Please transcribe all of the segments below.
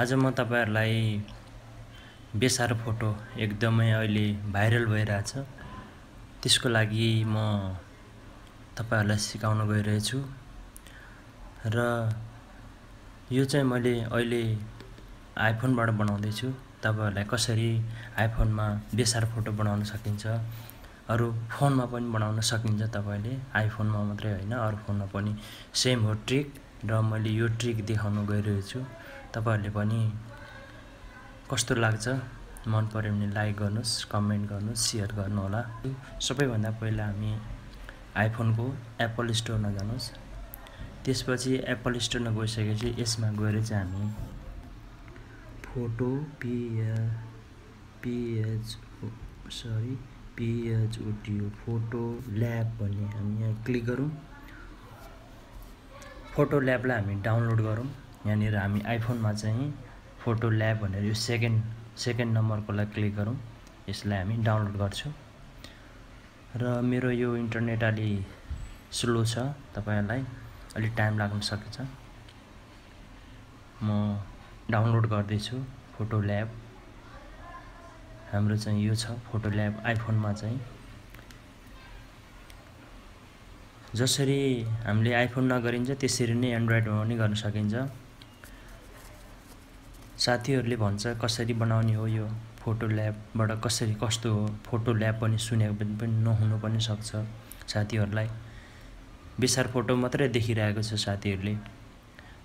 आज म तपाईँहरूलाई बेसार फोटो एकदमै अहिले भाइरल भइरहेछ त्यसको लागि म तपाईँहरूलाई सिकाउन गइरहेछु र यो चाहिँ मैले अहिले आइफोनबाट बनाउँदैछु तपाईँहरूलाई कसरी आइफोनमा बेसार फोटो बनाउन सकिन्छ अरू फोनमा पनि बनाउन सकिन्छ तपाईँले आइफोनमा मात्रै होइन अरू फोनमा पनि सेम हो ट्रिक र मैले यो ट्रिक देखाउन गइरहेछु तपाईँहरूले पनि कस्तो लाग्छ मन पऱ्यो भने लाइक गर्नुहोस् कमेन्ट गर्नुहोस् सेयर गर्नुहोला सबैभन्दा पहिला हामी आइफोनको एप्पल स्टोरमा जानुहोस् त्यसपछि एप्पल स्टोरमा गइसकेपछि यसमा गएर चाहिँ हामी photo P L P H O sorry P H O T O photo lab भन्ने हामी यहाँ क्लिक गरौँ फोटो ल्याबलाई हामी डाउनलोड गरौँ यहाँनिर हामी आइफोनमा चाहिँ फोटो ल्याब भनेर यो सेकेन्ड सेकेन्ड नम्बरकोलाई क्लिक गरौँ यसलाई हामी डाउनलोड गर्छौँ र मेरो यो इन्टरनेट अलि स्लो छ तपाईँहरूलाई अलिक टाइम लाग्न सक्छ म डाउनलोड गर्दैछु फोटो ल्याब हाम्रो चाहिँ यो छ फोटो ल्याब आइफोनमा चाहिँ जसरी हामीले आइफोनमा गरिन्छ त्यसरी नै एन्ड्रोइडमा पनि गर्न सकिन्छ साथीहरूले भन्छ कसरी बनाउने हो यो फोटो ल्याबबाट कसरी कस्तो हो फोटो ल्याब पनि सुनेको पनि नहुनु पनि सक्छ साथीहरूलाई बेसार फोटो मात्रै देखिरहेको छ साथीहरूले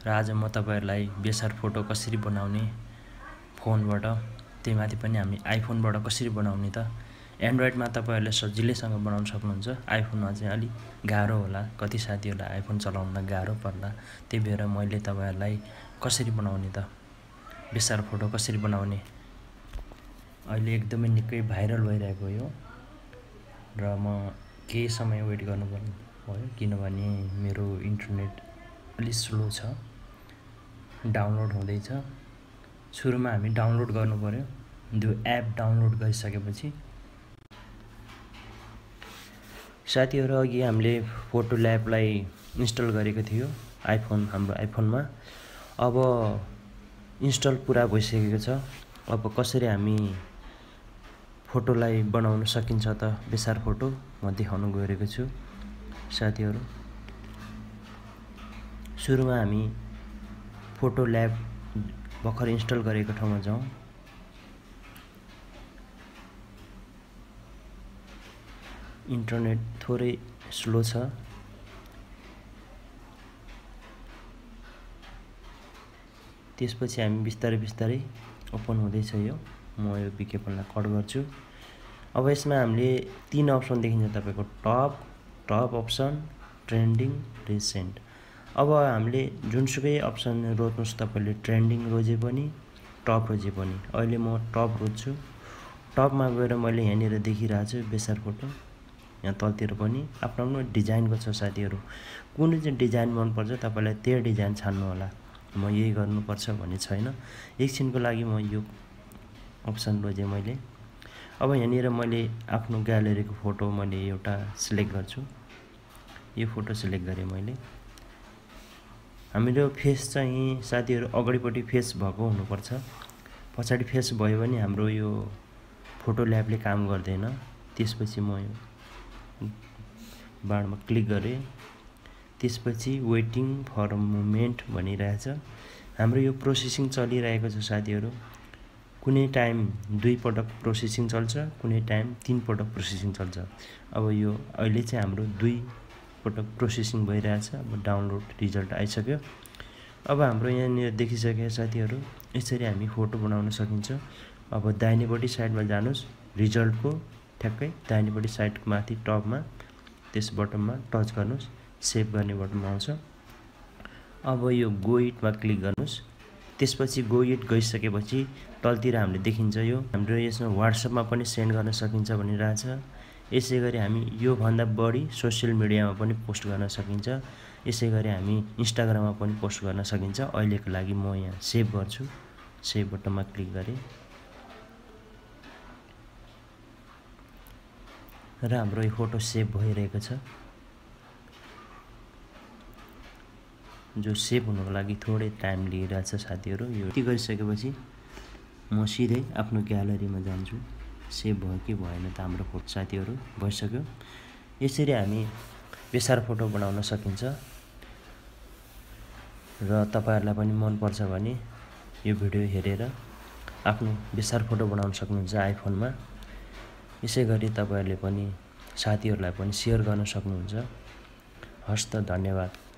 र आज म तपाईँहरूलाई बेसार फोटो कसरी बनाउने फोनबाट त्यही माथि पनि हामी आइफोनबाट कसरी बनाउने त एन्ड्रोइडमा तपाईँहरूले सजिलैसँग बनाउन सक्नुहुन्छ आइफोनमा चाहिँ अलिक गाह्रो होला कति साथीहरूलाई आइफोन चलाउन गाह्रो पर्ला त्यही भएर मैले तपाईँहरूलाई कसरी बनाउने त बेसार फोटो कसरी बनाउने अहिले एकदमै निकै भाइरल भइरहेको यो र म केही समय वेट गर्नुपर्ने भयो किनभने मेरो इन्टरनेट अलिक स्लो छ डाउनलोड हुँदैछ सुरुमा हामी डाउनलोड गर्नुपऱ्यो त्यो एप डाउनलोड गरिसकेपछि साथीहरू अघि हामीले फोटो ल्याबलाई इन्स्टल गरेको थियो आइफोन हाम्रो आइफोनमा अब इन्स्टल पुरा भइसकेको छ अब कसरी हामी फोटोलाई बनाउन सकिन्छ त बेसार फोटो म देखाउन गइरहेको छु साथीहरू सुरुमा हामी फोटो ल्याब भर्खर इन्स्टल गरेको ठाउँमा जाउँ इन्टरनेट थोरै स्लो छ त्यसपछि हामी बिस्तारै बिस्तारै ओपन हुँदैछ यो म यो विज्ञापनलाई कट गर्छु अब यसमा हामीले तिन अप्सन देखिन्छ तपाईँको top top option trending recent अब हामीले जुनसुकै अप्सन रोज्नुहोस् तपाईँले ट्रेन्डिङ रोजे पनि टप रोजे पनि अहिले म टप रोज्छु टपमा गएर मैले यहाँनिर देखिरहेको छु बेसारकोटो यहाँ तलतिर पनि आफ्नो आफ्नो डिजाइनको छ साथीहरू कुन चाहिँ डिजाइन मनपर्छ तपाईँलाई त्यो डिजाइन छान्नु होला म यही गर्नुपर्छ भन्ने छैन एकछिनको लागि म यो अप्सन रोजेँ मैले अब यहाँनिर मैले आफ्नो ग्यालेरीको फोटो मैले एउटा सिलेक्ट गर्छु यो फोटो सिलेक्ट गरेँ मैले हाम्रो फेस चाहिँ साथीहरू अगाडिपट्टि फेस भएको हुनुपर्छ पछाडि फेस भयो भने हाम्रो यो फोटो ल्याबले काम गर्दैन त्यसपछि म यो बाँडमा क्लिक गरेँ त्यसपछि वेटिङ फर मुमेन्ट भनिरहेछ हाम्रो यो प्रोसेसिङ चलिरहेको छ साथीहरू कुनै टाइम दुई पटक प्रोसेसिङ चल्छ कुनै टाइम तिन पटक प्रोसेसिङ चल्छ अब यो अहिले चाहिँ हाम्रो दुई पटक प्रोसेसिङ भइरहेछ अब डाउनलोड रिजल्ट आइसक्यो अब हाम्रो यहाँनिर देखिसक्यो साथीहरू यसरी हामी फोटो बनाउन सकिन्छ अब दाहिनेपट्टि साइडमा जानुहोस् रिजल्टको ठ्याक्कै दाहिनेपट्टि साइडको माथि टपमा त्यस बटनमा टच गर्नुहोस् सेभ गर्ने बटनमा आउँछ अब यो गोइटमा क्लिक गर्नुहोस् त्यसपछि गोइट गइसकेपछि तलतिर हामीले देखिन्छ यो हाम्रो यसमा वाट्सएपमा पनि सेन्ड गर्न सकिन्छ भनिरहेछ यसै गरी हामी योभन्दा बढी सोसियल मिडियामा पनि पोस्ट गर्न सकिन्छ यसै गरी हामी इन्स्टाग्राममा पनि पोस्ट गर्न सकिन्छ अहिलेको लागि म यहाँ सेभ गर्छु सेभ बटनमा क्लिक गरेँ र हाम्रो यो फोटो सेभ भइरहेको छ जो सेभ हुनुको लागि थोरै टाइम लिइरहेछ साथीहरू यो यति गरिसकेपछि म सिधै आफ्नो ग्यालरीमा जान्छु सेभ भयो कि भएन त हाम्रो फोटो साथीहरू भइसक्यो यसरी हामी बेसार फोटो बनाउन सकिन्छ र तपाईँहरूलाई पनि मनपर्छ भने यो भिडियो हेरेर आफ्नो बेसार फोटो बनाउन सक्नुहुन्छ आइफोनमा यसै गरी तपाईँहरूले पनि साथीहरूलाई पनि सेयर गर्न सक्नुहुन्छ हस् त धन्यवाद